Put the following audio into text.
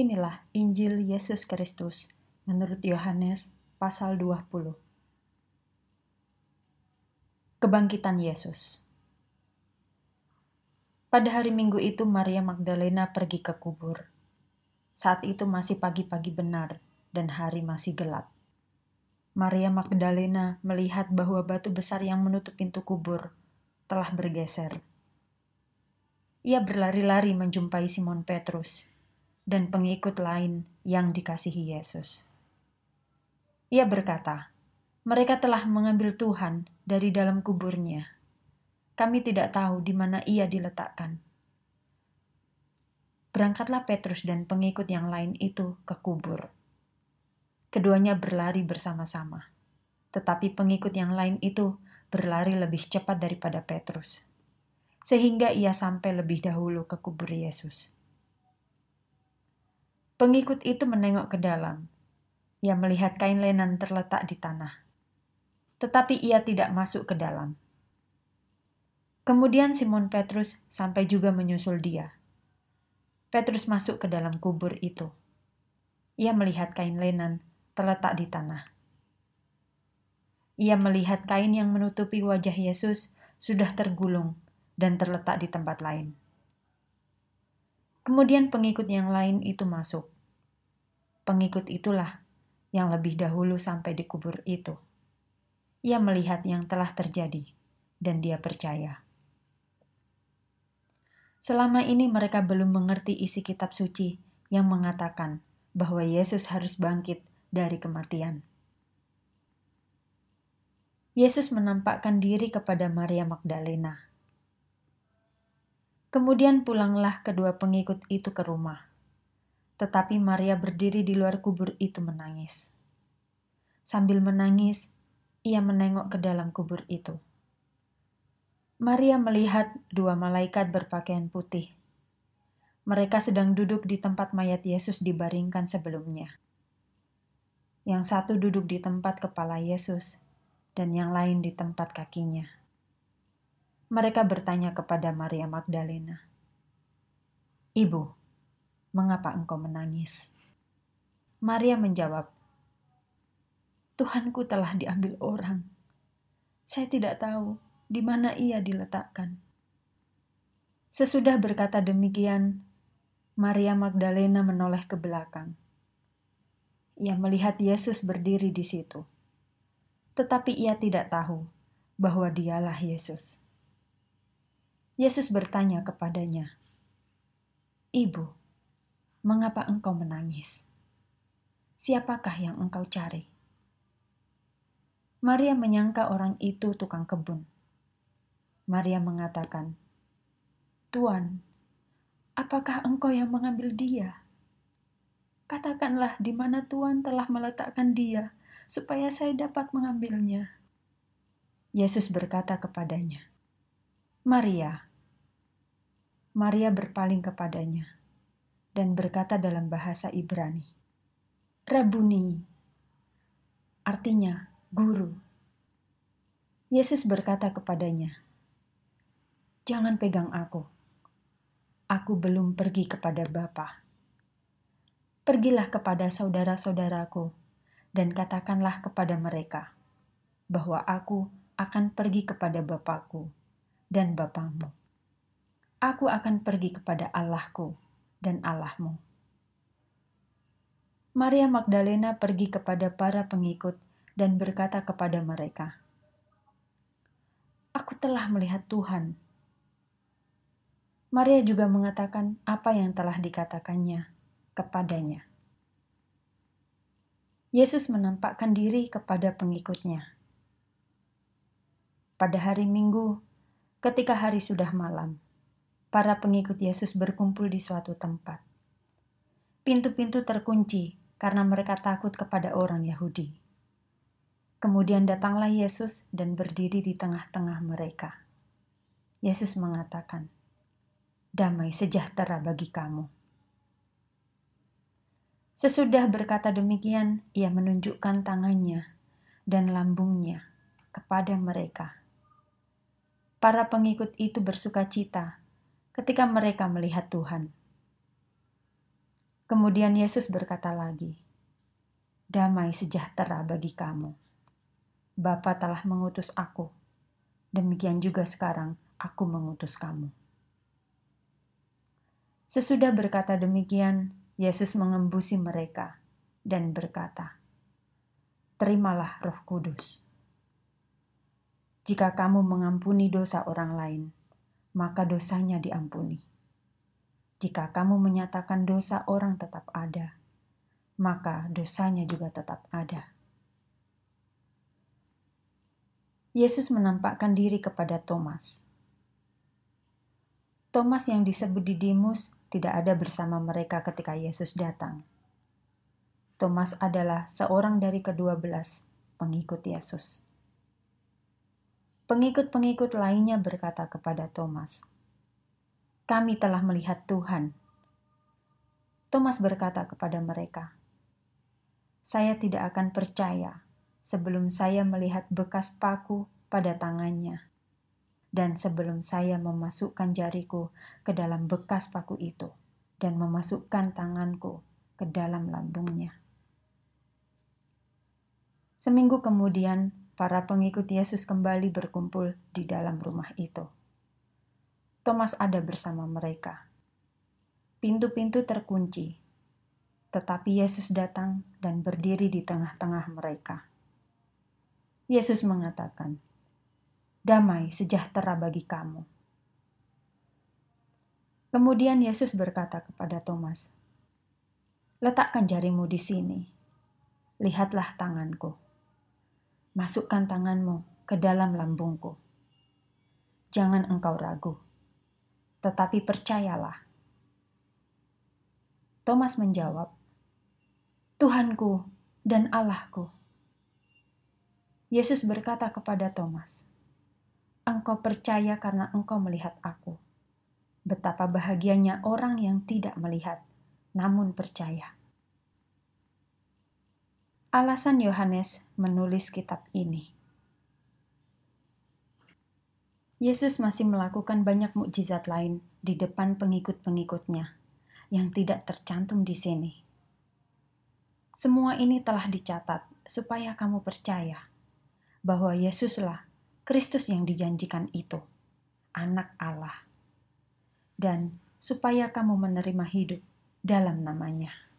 Inilah Injil Yesus Kristus menurut Yohanes pasal 20. Kebangkitan Yesus. Pada hari Minggu itu Maria Magdalena pergi ke kubur. Saat itu masih pagi-pagi benar dan hari masih gelap. Maria Magdalena melihat bahwa batu besar yang menutup pintu kubur telah bergeser. Ia berlari-lari menjumpai Simon Petrus dan pengikut lain yang dikasihi Yesus. Ia berkata, "Mereka telah mengambil Tuhan dari dalam kuburnya. Kami tidak tahu di mana ia diletakkan." Berangkatlah Petrus dan pengikut yang lain itu ke kubur. Keduanya berlari bersama-sama, tetapi pengikut yang lain itu berlari lebih cepat daripada Petrus, sehingga ia sampai lebih dahulu ke kubur Yesus. Pengikut itu menengok ke dalam. Ia melihat kain lenan terletak di tanah. Tetapi ia tidak masuk ke dalam. Kemudian Simon Petrus sampai juga menyusul dia. Petrus masuk ke dalam kubur itu. Ia melihat kain lenan terletak di tanah. Ia melihat kain yang menutupi wajah Yesus sudah tergulung dan terletak di tempat lain. Kemudian pengikut yang lain itu masuk. Pengikut itulah yang lebih dahulu sampai di kubur itu. Ia melihat yang telah terjadi, dan dia percaya. Selama ini mereka belum mengerti isi kitab suci yang mengatakan bahwa Yesus harus bangkit dari kematian. Yesus menampakkan diri kepada Maria Magdalena Kemudian pulanglah kedua pengikut itu ke rumah. Tetapi Maria berdiri di luar kubur itu menangis. Sambil menangis, ia menengok ke dalam kubur itu. Maria melihat dua malaikat berpakaian putih. Mereka sedang duduk di tempat mayat Yesus dibaringkan sebelumnya. Yang satu duduk di tempat kepala Yesus, dan yang lain di tempat kakinya mereka bertanya kepada Maria Magdalena, "Ibu, mengapa engkau menangis?" Maria menjawab, "Tuhanku telah diambil orang. Saya tidak tahu di mana ia diletakkan." Sesudah berkata demikian, Maria Magdalena menoleh ke belakang. Ia melihat Yesus berdiri di situ, tetapi ia tidak tahu bahwa dialah Yesus. Yesus bertanya kepadanya, "Ibu, mengapa engkau menangis? Siapakah yang engkau cari?" Maria menyangka orang itu tukang kebun. Maria mengatakan, "Tuan, apakah engkau yang mengambil dia? Katakanlah di mana Tuhan telah meletakkan dia, supaya saya dapat mengambilnya." Yesus berkata kepadanya, "Maria." Maria berpaling kepadanya dan berkata dalam bahasa Ibrani, Rabuni, artinya guru. Yesus berkata kepadanya, Jangan pegang aku. Aku belum pergi kepada Bapa. Pergilah kepada saudara-saudaraku dan katakanlah kepada mereka bahwa aku akan pergi kepada Bapakku dan Bapamu aku akan pergi kepada Allahku dan Allahmu. Maria Magdalena pergi kepada para pengikut dan berkata kepada mereka, "Aku telah melihat Tuhan." Maria juga mengatakan apa yang telah dikatakannya kepadanya. Yesus menampakkan diri kepada pengikutnya. Pada hari Minggu, ketika hari sudah malam, para pengikut Yesus berkumpul di suatu tempat. Pintu-pintu terkunci karena mereka takut kepada orang Yahudi. Kemudian datanglah Yesus dan berdiri di tengah-tengah mereka. Yesus mengatakan, "Damai sejahtera bagi kamu." Sesudah berkata demikian, ia menunjukkan tangannya dan lambungnya kepada mereka. Para pengikut itu bersuka cita ketika mereka melihat Tuhan. Kemudian Yesus berkata lagi, "Damai sejahtera bagi kamu. Bapa telah mengutus aku. Demikian juga sekarang aku mengutus kamu." Sesudah berkata demikian, Yesus mengembusi mereka dan berkata, "Terimalah Roh Kudus." Jika kamu mengampuni dosa orang lain, maka dosanya diampuni. Jika kamu menyatakan dosa orang tetap ada, maka dosanya juga tetap ada. Yesus menampakkan diri kepada Thomas. Thomas yang disebut Didimus tidak ada bersama mereka ketika Yesus datang. Thomas adalah seorang dari kedua belas pengikut Yesus. Pengikut-pengikut lainnya berkata kepada Thomas, "Kami telah melihat Tuhan." Thomas berkata kepada mereka, "Saya tidak akan percaya sebelum saya melihat bekas paku pada tangannya, dan sebelum saya memasukkan jariku ke dalam bekas paku itu, dan memasukkan tanganku ke dalam lambungnya." Seminggu kemudian, para pengikut Yesus kembali berkumpul di dalam rumah itu. Thomas ada bersama mereka. Pintu-pintu terkunci, tetapi Yesus datang dan berdiri di tengah-tengah mereka. Yesus mengatakan, "Damai sejahtera bagi kamu." Kemudian Yesus berkata kepada Thomas, "Letakkan jarimu di sini, lihatlah tanganku." masukkan tanganmu ke dalam lambungku. Jangan engkau ragu, tetapi percayalah. Thomas menjawab, "Tuhanku dan Allahku." Yesus berkata kepada Thomas, "Engkau percaya karena engkau melihat Aku. Betapa bahagianya orang yang tidak melihat, namun percaya." alasan Yohanes menulis kitab ini. Yesus masih melakukan banyak mukjizat lain di depan pengikut-pengikutnya yang tidak tercantum di sini. Semua ini telah dicatat supaya kamu percaya bahwa Yesuslah Kristus yang dijanjikan itu, Anak Allah, dan supaya kamu menerima hidup dalam namanya.